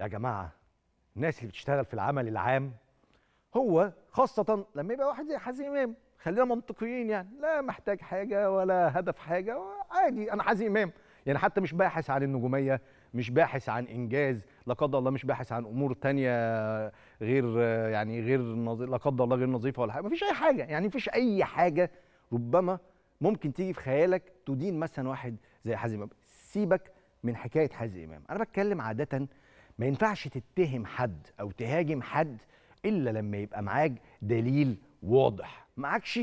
يا جماعه الناس اللي بتشتغل في العمل العام هو خاصه لما يبقى واحد زي حازم امام خلينا منطقيين يعني لا محتاج حاجه ولا هدف حاجه عادي انا حازم امام يعني حتى مش باحث عن النجوميه مش باحث عن انجاز لا قدر الله مش باحث عن امور تانية غير يعني غير لا قدر الله غير نظيفه ولا حاجه مفيش اي حاجه يعني مفيش اي حاجه ربما ممكن تيجي في خيالك تدين مثلا واحد زي حازم امام سيبك من حكايه حازم امام انا بتكلم عاده ما ينفعش تتهم حد او تهاجم حد الا لما يبقى معاك دليل واضح معكش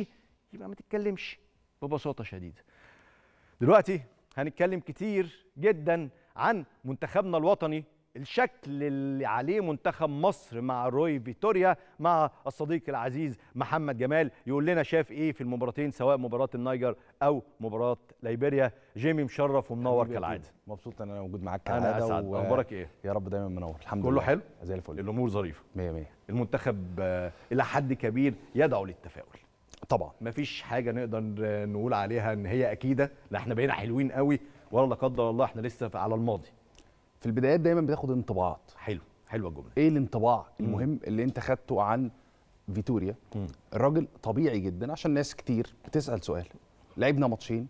يبقى ما تتكلمش ببساطه شديده دلوقتي هنتكلم كتير جدا عن منتخبنا الوطني الشكل اللي عليه منتخب مصر مع روي فيتوريا مع الصديق العزيز محمد جمال يقول لنا شاف ايه في المباراتين سواء مباراه النيجر او مباراه ليبيريا جيمي مشرف ومنور كالعاده مبسوط ان انا موجود معاك كالعاده انا اسعد و... اخبارك ايه يا رب دايما منور الحمد كله لله كله حلو زي الفل الامور ظريفه 100 100 المنتخب آه، الى حد كبير يدعو للتفاؤل طبعا مفيش حاجه نقدر نقول عليها ان هي اكيده لا احنا بقينا حلوين قوي ولا لا قدر الله احنا لسه على الماضي في البدايات دايما بتاخد انطباعات حلو حلوه الجمله ايه الانطباع المهم اللي انت خدته عن فيتوريا الراجل طبيعي جدا عشان ناس كتير بتسال سؤال لعبنا ماتشين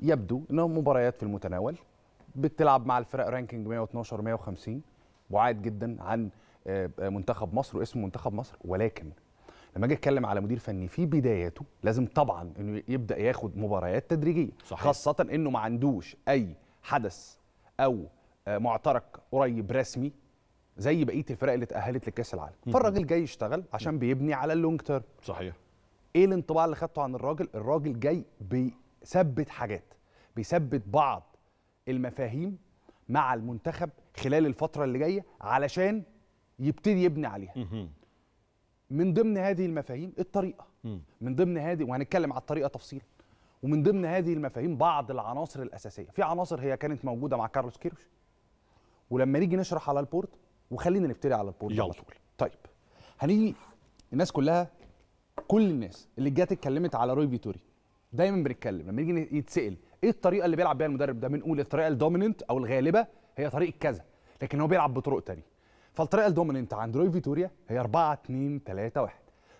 يبدو انهم مباريات في المتناول بتلعب مع الفرق رانكينج 112 150 بعاد جدا عن آه، آه، منتخب مصر واسم منتخب مصر ولكن لما اجي اتكلم على مدير فني في بداياته لازم طبعا انه يبدا ياخد مباريات تدريجيه صحيح. خاصه انه ما عندوش اي حدث او آه، معترك قريب رسمي زي بقيه الفرق اللي اتاهلت لكاس العالم فالراجل جاي يشتغل عشان بيبني على اللونج تيرم صحيح ايه الانطباع اللي خدته عن الراجل الراجل جاي بيثبت حاجات بيثبت بعض المفاهيم مع المنتخب خلال الفتره اللي جايه علشان يبتدي يبني عليها من ضمن هذه المفاهيم الطريقه من ضمن هذه وهنتكلم على الطريقه تفصيلا ومن ضمن هذه المفاهيم بعض العناصر الاساسيه في عناصر هي كانت موجوده مع كارلوس كيروش ولما نيجي نشرح على البورت وخلينا نبتدي على البورت يلا. على طول طيب هنيجي الناس كلها كل الناس اللي جت اتكلمت على روي فيتوري دايما بنتكلم لما نيجي يتسال ايه الطريقه اللي بيلعب بيها المدرب ده بنقول الطريقه الدوميننت او الغالبه هي طريقه كذا لكن هو بيلعب بطرق تانية فالطريقه الدوميننت عند روي فيتوريا هي 4 2 3 1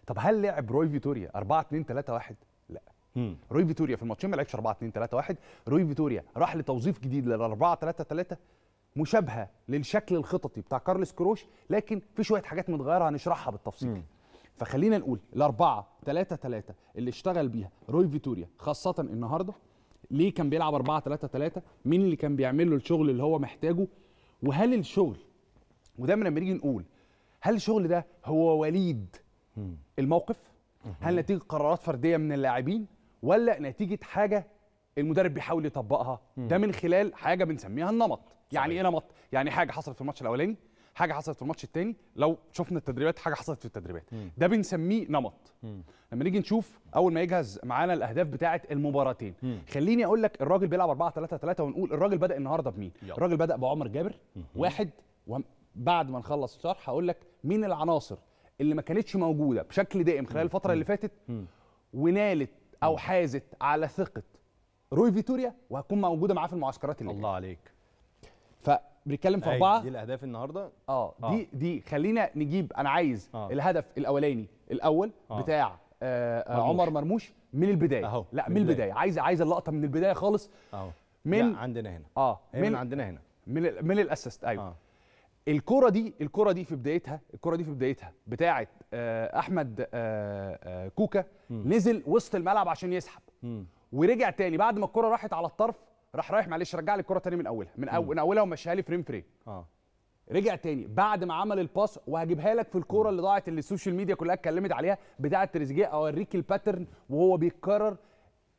طب هل لعب روي فيتوريا 4 2 3 1 لا مم. روي فيتوريا في الماتشين ما لعبش 4 2 3 1 روي فيتوريا راح لتوظيف جديد لل 4 3 3 مشابهه للشكل الخططي بتاع كارلس كروش لكن في شويه حاجات متغيره هنشرحها بالتفصيل مم. فخلينا نقول الأربعة 3 3 اللي اشتغل بيها روي فيتوريا خاصة النهاردة ليه كان بيلعب 4 3 3 مين اللي كان بيعمل له الشغل اللي هو محتاجه وهل الشغل وده من لما نيجي نقول هل الشغل ده هو وليد الموقف هل نتيجة قرارات فردية من اللاعبين ولا نتيجة حاجة المدرب بيحاول يطبقها ده من خلال حاجة بنسميها النمط يعني ايه نمط يعني حاجه حصلت في الماتش الاولاني حاجه حصلت في الماتش الثاني لو شفنا التدريبات حاجه حصلت في التدريبات مم. ده بنسميه نمط مم. لما نيجي نشوف اول ما يجهز معانا الاهداف بتاعه المباراتين مم. خليني اقول لك الراجل بيلعب 4 3 3 ونقول الراجل بدا النهارده بمين يلا. الراجل بدا بعمر جابر مم. واحد وبعد ما نخلص الشرح هقول لك مين العناصر اللي ما كانتش موجوده بشكل دائم خلال الفتره اللي فاتت ونالت او حازت على ثقه روي فيتوريا وهتكون موجوده معاه في المعسكرات اللي الله عليك فبنتكلم في اربعه دي الاهداف النهارده آه،, اه دي دي خلينا نجيب انا عايز آه. الهدف الاولاني الاول آه. بتاع آه مرموش. عمر مرموش من البدايه أهو. لا من البدايه, البداية. عايز عايز اللقطه من البدايه خالص أهو. من لا عندنا هنا اه من, من عندنا هنا من من الاسيست ايوه آه. الكره دي الكره دي في بدايتها الكره دي في بدايتها بتاعه آه احمد آه آه كوكا م. نزل وسط الملعب عشان يسحب م. ورجع تاني بعد ما الكره راحت على الطرف راح رايح معلش رجع لي الكره تاني من اولها من, أول من اولها ومشيها لي فريم فريم اه رجع تاني بعد ما عمل الباس وهجيبها لك في الكوره اللي ضاعت اللي السوشيال ميديا كلها اتكلمت عليها بتاعه تريزيجيه اوريك الباترن وهو بيتكرر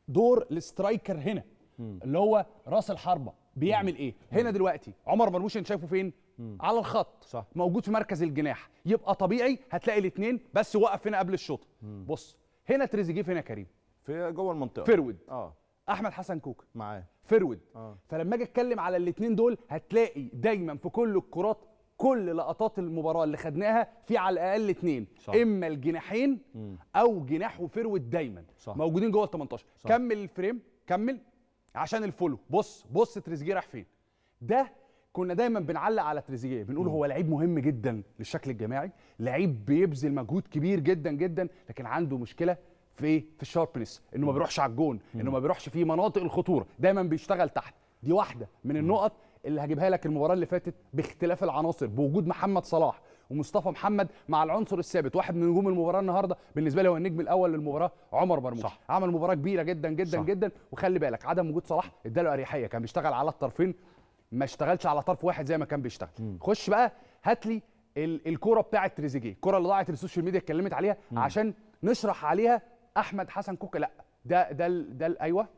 دور الاسترايكر هنا اللي هو راس الحربه بيعمل ايه هنا دلوقتي عمر مرموش انت شايفه فين على الخط صح. موجود في مركز الجناح يبقى طبيعي هتلاقي الاثنين بس وقف هنا قبل الشوط بص هنا تريزيجيه هنا كريم في جوه المنطقه فرود اه احمد حسن كوكا معاه فرود آه. فلما اجي اتكلم على الاثنين دول هتلاقي دايما في كل الكرات كل لقطات المباراه اللي خدناها في على الاقل اثنين اما الجناحين مم. او جناح وفرود دايما صح. موجودين جوه ال 18 صح. كمل الفريم كمل عشان الفولو بص بص تريزيجيه راح فين ده كنا دايما بنعلق على تريزيجيه بنقول مم. هو لعيب مهم جدا للشكل الجماعي لعيب بيبذل مجهود كبير جدا جدا لكن عنده مشكله في ايه في الشاربنس انه ما بيروحش على الجون انه ما بيروحش في مناطق الخطوره دايما بيشتغل تحت دي واحده من النقط اللي هجيبها لك المباراه اللي فاتت باختلاف العناصر بوجود محمد صلاح ومصطفى محمد مع العنصر الثابت واحد من نجوم المباراه النهارده بالنسبه لي هو النجم الاول للمباراه عمر مرموش صح. عمل مباراه كبيره جدا جدا صح. جدا وخلي بالك عدم وجود صلاح اداله اريحيه كان بيشتغل على الطرفين ما اشتغلش على طرف واحد زي ما كان بيشتغل مم. خش بقى هات لي الكوره بتاعه تريزيجيه الكوره اللي ضاعت السوشيال ميديا اتكلمت عليها مم. عشان نشرح عليها احمد حسن كوكا لا ده ده ده ايوه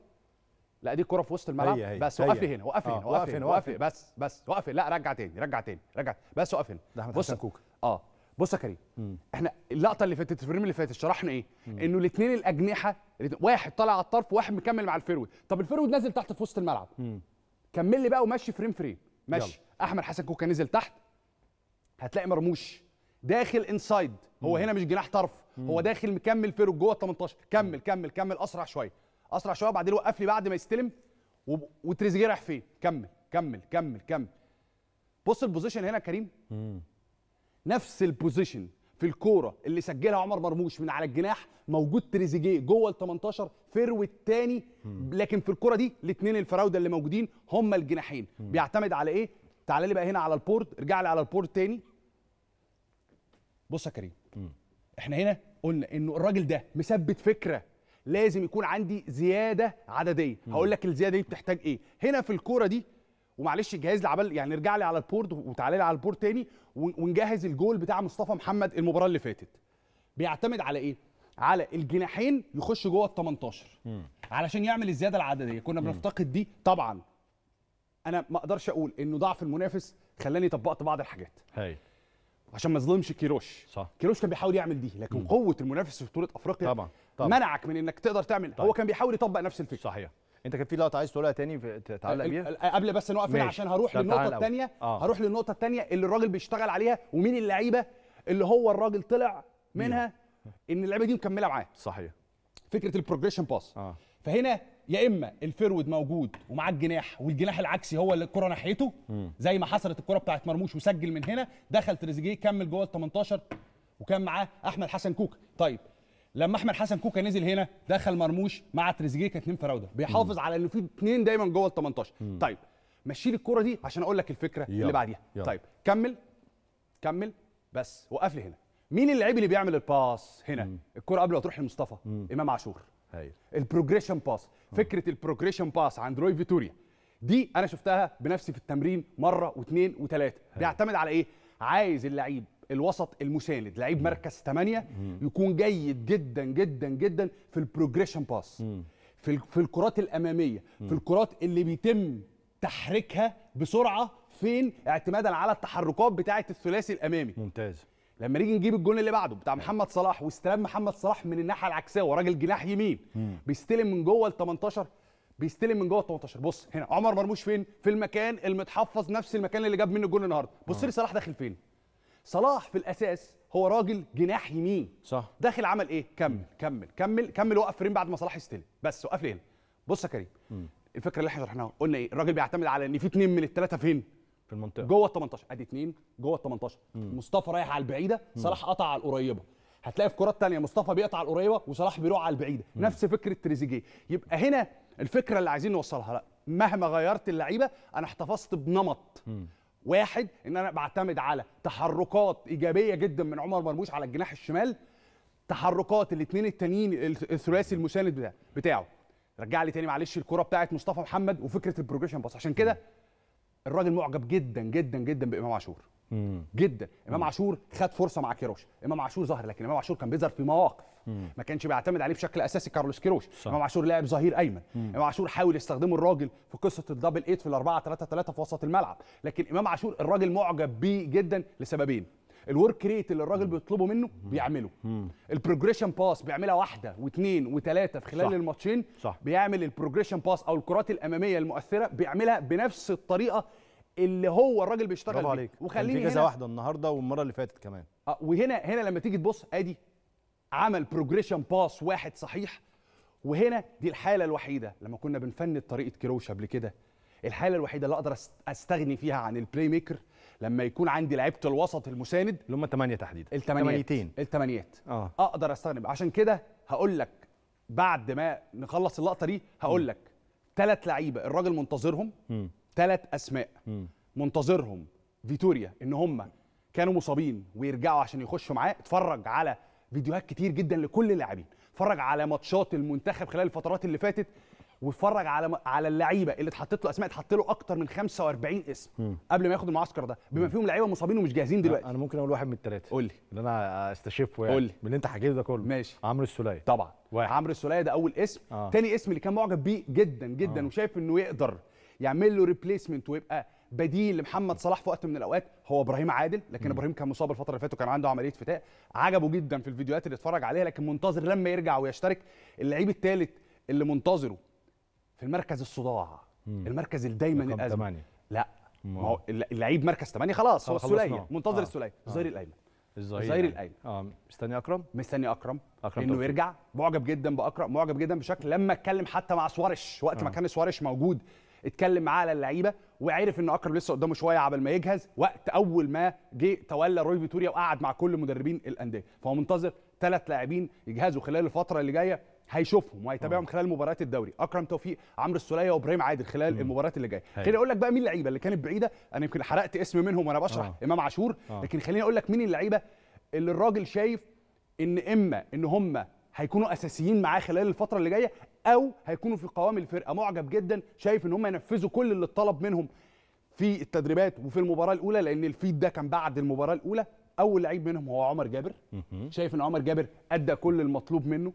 لا دي كره في وسط الملعب هي هي بس وقفي هنا وقفي هنا آه، وقفي هنا وقفي بس بس وقفي لا رجع تاني رجع تاني رجع بس وقفي هنا ده احمد حسن كوكا اه بص يا كريم احنا اللقطه اللي فاتت الفريم اللي فاتت شرحنا ايه انه الاثنين الاجنحه واحد طالع على الطرف وواحد مكمل مع الفيرود طب الفيرود نازل تحت في وسط الملعب مم. كمل لي بقى ومشي فريم فريم ماشي يلا. احمد حسن كوكا نزل تحت هتلاقي مرموش داخل انسايد هو هنا مش جناح طرف هو داخل مكمل فيرو جوه ال 18 كمل كمل كمل اسرع شويه اسرع شويه وبعدين وقف لي بعد ما يستلم و... وتريزيجيه رايح فين كمل كمل كمل كمل بص البوزيشن هنا كريم نفس البوزيشن في الكوره اللي سجلها عمر مرموش من على الجناح موجود تريزيجيه جوه ال 18 فيرو الثاني لكن في الكوره دي الاثنين الفراوده اللي موجودين هم الجناحين بيعتمد على ايه تعال لي بقى هنا على البورد ارجع لي على البورد تاني بص يا كريم م. احنا هنا قلنا انه الراجل ده مثبت فكره لازم يكون عندي زياده عدديه هقول لك الزياده دي بتحتاج ايه هنا في الكوره دي ومعلش الجهاز لعبال يعني ارجع لي على البورد وتعالى لي على البورد تاني ونجهز الجول بتاع مصطفى محمد المباراه اللي فاتت بيعتمد على ايه على الجناحين يخش جوه ال 18 م. علشان يعمل الزياده العدديه كنا بنفتقد دي طبعا انا ما اقدرش اقول انه ضعف المنافس خلاني طبقت بعض الحاجات هي. عشان ما ظلمش كيروش صح كيروش كان بيحاول يعمل دي لكن مم. قوه المنافس في بطوله افريقيا طبعا, طبعا. منعك من انك تقدر تعمل طبعا. هو طيب. كان بيحاول يطبق نفس الفكره صحيح انت كان في لقطه عايز تقولها تاني تعلق بيها قبل بس نوقف هنا عشان هروح للنقطه الثانيه آه. هروح للنقطه الثانيه اللي الراجل بيشتغل عليها ومين اللعيبه اللي هو الراجل طلع منها ان اللعيبه دي مكمله معاه صحيح فكره البروجريشن باس آه. فهنا يا اما الفرود موجود ومعاه الجناح والجناح العكسي هو اللي الكره ناحيته زي ما حصلت الكره بتاعت مرموش وسجل من هنا دخل تريزيجيه كمل جوه ال 18 وكان معاه احمد حسن كوكا طيب لما احمد حسن كوكا نزل هنا دخل مرموش مع تريزيجيه كانت فراوده بيحافظ على انه في اثنين دايما جوه ال 18 طيب لي الكره دي عشان اقول لك الفكره يلا. اللي بعديها يلا. طيب كمل كمل بس وقف لي هنا مين اللعيب اللي بيعمل الباس هنا الكره قبل ما تروح لمصطفى امام عاشور أيوه. البروجريشن باس فكره البروجريشن باس عند روي فيتوريا دي انا شفتها بنفسي في التمرين مره واثنين وثلاثه أيوه. بيعتمد على ايه عايز اللعيب الوسط المساند لعيب مركز 8 يكون جيد جدا جدا جدا في البروجريشن باس في في الكرات الاماميه في الكرات اللي بيتم تحريكها بسرعه فين اعتمادا على التحركات بتاعه الثلاثي الامامي ممتاز لما نيجي نجيب الجون اللي بعده بتاع أيوه. محمد صلاح واستلام محمد صلاح من الناحيه العكسيه هو راجل جناح يمين بيستلم من جوه ال 18 بيستلم من جوه ال 18 بص هنا عمر مرموش فين في المكان المتحفظ نفس المكان اللي جاب منه الجون النهارده بص آه. لي صلاح داخل فين صلاح في الاساس هو راجل جناح يمين صح داخل عمل ايه كمل مم. كمل كمل كمل وقف فريم بعد ما صلاح يستلم بس وقف لي هنا بص يا كريم مم. الفكره اللي احنا شرحناها قلنا ايه الراجل بيعتمد على ان في اثنين من الثلاثه فين المنطقه جوه ال 18 ادي اثنين جوه ال 18 مصطفى رايح على البعيده صلاح قطع على القريبه هتلاقي في كرات ثانيه مصطفى بيقطع على القريبه وصلاح بيروح على البعيده مم. نفس فكره تريزيجيه يبقى هنا الفكره اللي عايزين نوصلها لا مهما غيرت اللعيبه انا احتفظت بنمط مم. واحد ان انا بعتمد على تحركات ايجابيه جدا من عمر مرموش على الجناح الشمال تحركات الاثنين التانيين الثلاثي المساند بتاعه رجع لي تاني معلش الكره بتاعت مصطفى محمد وفكره البروجريشن بس عشان كده الراجل معجب جدا جدا جدا بامام عاشور جدا امام عاشور خد فرصه مع كيروش امام عاشور ظهر لكن امام عاشور كان بيظهر في مواقف ما كانش بيعتمد عليه بشكل اساسي كارلوس كيروش صح. امام عاشور لاعب ظهير ايمن مم. امام عاشور حاول يستخدمه الراجل في قصه الدبل 8 في ال 4 3 3 في وسط الملعب لكن امام عاشور الراجل معجب بيه جدا لسببين الورك ريت اللي الراجل بيطلبه منه بيعمله البروجريشن باس بيعملها واحده واثنين وثلاثه في خلال صح. الماتشين صح. بيعمل البروجريشن باس او الكرات الاماميه المؤثره بيعملها بنفس الطريقه اللي هو الراجل بيشتغل بيها عليك وخليني في كذا واحده النهارده والمره اللي فاتت كمان آه، وهنا هنا لما تيجي تبص ادي عمل بروجريشن باس واحد صحيح وهنا دي الحاله الوحيده لما كنا بنفند طريقه كيروش قبل كده الحاله الوحيده اللي اقدر استغني فيها عن البلاي ميكر لما يكون عندي لعيبه الوسط المساند اللي هم الثمانيه تحديدا الثمانيتين الثمانيات اه اقدر استغنى عشان كده هقول لك بعد ما نخلص اللقطه دي هقول لك ثلاث لعيبه الراجل منتظرهم ثلاث اسماء م. منتظرهم فيتوريا ان هم كانوا مصابين ويرجعوا عشان يخشوا معاه اتفرج على فيديوهات كتير جدا لكل اللاعبين اتفرج على ماتشات المنتخب خلال الفترات اللي فاتت واتفرج على على اللعيبه اللي اتحطت له اسماء اتحط له اكتر من 45 اسم م. قبل ما ياخد المعسكر ده بما فيهم لعيبه مصابين ومش جاهزين دلوقتي انا ممكن اقول واحد من الثلاثه قول لي اللي انا استشفه يعني قول لي من اللي انت حكيته ده كله ماشي عمرو السوليه طبعا عمرو السوليه ده اول اسم آه. تاني اسم اللي كان معجب بيه جدا جدا آه. وشايف انه يقدر يعمل له ريبليسمنت ويبقى بديل لمحمد صلاح في وقت من الاوقات هو ابراهيم عادل لكن م. ابراهيم كان مصاب الفتره اللي فاتت وكان عنده عمليه فتاء عجبه جدا في الفيديوهات اللي اتفرج عليها لكن منتظر لما يرجع ويشترك اللعيب الثالث اللي منتظره في المركز الصداع مم. المركز دايما الازمه لا ما هو اللعيب مركز 8 خلاص هو السوليه منتظر آه. السوليه الظهير آه. الايمن الظهير الايمن اه مستني اكرم مستني اكرم, أكرم انه يرجع معجب جدا باكرم معجب جدا بشكل لما اتكلم حتى مع سوارش وقت آه. ما كان سوارش موجود اتكلم معاه على اللعيبه وعرف ان اكرم لسه قدامه شويه عبال ما يجهز وقت اول ما جه تولى روي فيتوريا وقعد مع كل مدربين الانديه فهو منتظر ثلاث لاعبين يجهزوا خلال الفتره اللي جايه هيشوفهم وهيتابعهم آه. خلال مباريات الدوري اكرم توفيق عمرو السوليه وابراهيم عادل خلال المباريات اللي جايه خليني اقول لك بقى مين اللعيبه اللي كانت بعيده انا يمكن حرقت اسم منهم وانا بشرح أوه. امام عاشور آه. لكن خليني اقول لك مين اللعيبه اللي الراجل شايف ان اما ان هم هيكونوا اساسيين معاه خلال الفتره اللي جايه او هيكونوا في قوام الفرقه معجب جدا شايف ان هم ينفذوا كل اللي اتطلب منهم في التدريبات وفي المباراه الاولى لان الفيد ده كان بعد المباراه الاولى اول لعيب منهم هو عمر جابر شايف ان عمر جابر ادى كل المطلوب منه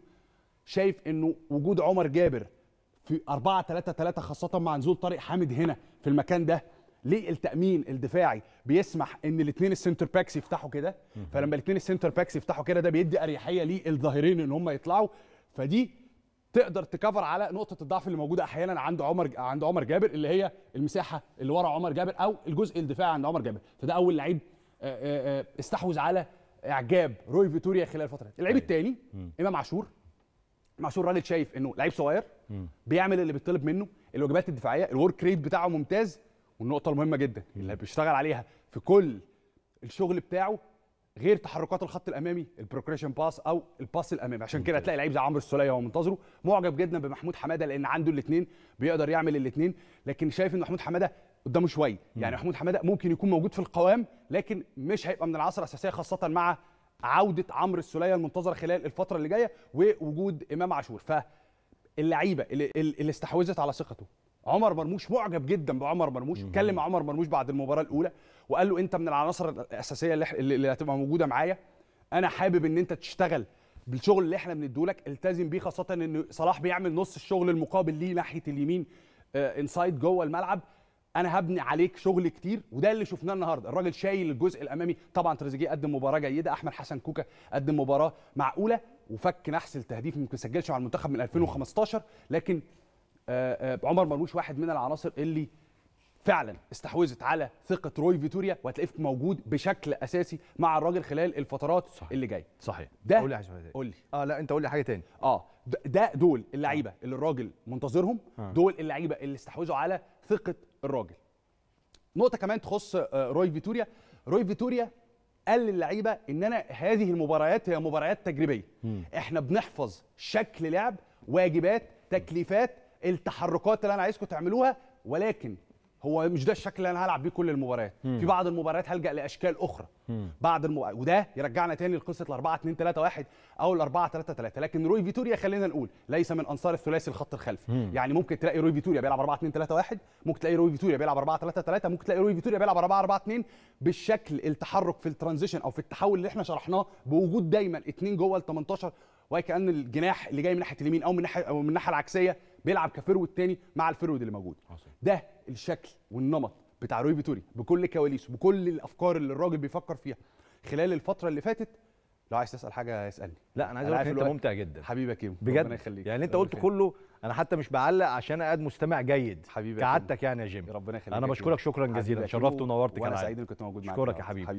شايف انه وجود عمر جابر في 4 3 3 خاصه مع نزول طارق حامد هنا في المكان ده ليه التامين الدفاعي بيسمح ان الاثنين السنتر باكس يفتحوا كده فلما الاثنين السنتر باكس يفتحوا كده ده بيدي اريحيه للظاهرين ان هم يطلعوا فدي تقدر تكفر على نقطه الضعف اللي موجوده احيانا عند عمر عند عمر جابر اللي هي المساحه اللي ورا عمر جابر او الجزء الدفاعي عند عمر جابر فده اول لعيب آه، آه، آه، استحوذ على اعجاب روي فيتوريا خلال الفتره دي اللعيب طيب. الثاني امام عاشور معصور راجل شايف انه لعيب صغير بيعمل اللي بيطلب منه الواجبات الدفاعيه الورك ريت بتاعه ممتاز والنقطه المهمه جدا اللي بيشتغل عليها في كل الشغل بتاعه غير تحركات الخط الامامي البروجريشن باس او الباس الامامي عشان كده هتلاقي لعيب زي عمرو السوليه وهو منتظره معجب جدا بمحمود حماده لان عنده الاثنين بيقدر يعمل الاثنين لكن شايف ان محمود حماده قدامه شويه يعني محمود حماده ممكن يكون موجود في القوام لكن مش هيبقى من العصر الاساسيه خاصه مع عوده عمرو السوليه المنتظره خلال الفتره اللي جايه ووجود امام عاشور فاللعيبه اللي, اللي استحوذت على ثقته عمر مرموش معجب جدا بعمر مرموش اتكلم مع عمر مرموش بعد المباراه الاولى وقال له انت من العناصر الاساسيه اللي, اللي هتبقى موجوده معايا انا حابب ان انت تشتغل بالشغل اللي احنا بنديهولك التزم بيه خاصه ان صلاح بيعمل نص الشغل المقابل ليه ناحيه اليمين انسايد آه، جوه الملعب انا هبني عليك شغل كتير وده اللي شفناه النهارده الراجل شايل الجزء الامامي طبعا تريزيجيه قدم مباراه جيده احمد حسن كوكا قدم مباراه معقوله وفك نحس التهديف ما سجلش مع المنتخب من 2015 لكن آه، آه، عمر مرموش واحد من العناصر اللي فعلا استحوذت على ثقه روي فيتوريا وهتلاقيه موجود بشكل اساسي مع الراجل خلال الفترات صحيح. اللي جايه صحيح ده قول لي قول لي اه لا انت قول لي حاجه تاني اه ده دول اللعيبه آه. اللي الراجل منتظرهم آه. دول اللعيبه اللي استحوذوا على ثقه الراجل نقطه كمان تخص آه، روي فيتوريا روي فيتوريا قال للعيبه ان انا هذه المباريات هي مباريات تجريبيه احنا بنحفظ شكل لعب واجبات تكليفات التحركات اللي انا عايزكم تعملوها ولكن هو مش ده الشكل اللي انا هلعب بيه كل المباريات في بعض المباريات هلجا لاشكال اخرى مم. بعد المو... وده يرجعنا تاني لقصه ال 4 2 3 1 او ال 4 3 3 لكن روي فيتوريا خلينا نقول ليس من انصار الثلاثي الخط الخلفي مم. يعني ممكن تلاقي روي فيتوريا بيلعب 4 2 3 1 ممكن تلاقي روي فيتوريا بيلعب 4 3 3 ممكن تلاقي روي فيتوريا بيلعب 4 4 2 بالشكل التحرك في الترانزيشن او في التحول اللي احنا شرحناه بوجود دايما اثنين جوه ال 18 وكان الجناح اللي جاي من ناحيه اليمين او من ناحيه او من الناحيه العكسيه بيلعب كفيرود تاني مع الفيرود اللي موجود ده الشكل والنمط بتاع روي فيتوري بكل كواليسه بكل الافكار اللي الراجل بيفكر فيها خلال الفتره اللي فاتت لو عايز تسال حاجه اسالني لا انا عايز اقول انت ممتع جدا حبيبك يا بجد ربنا يخليك يعني انت قلت كله انا حتى مش بعلق عشان قاعد مستمع جيد حبيبك كعادتك يعني يا جيم ربنا يخليك انا بشكرك شكرا جزيلا شرفت ونورت كمان انا سعيد اني كنت موجود معاك اشكرك يا حبيبي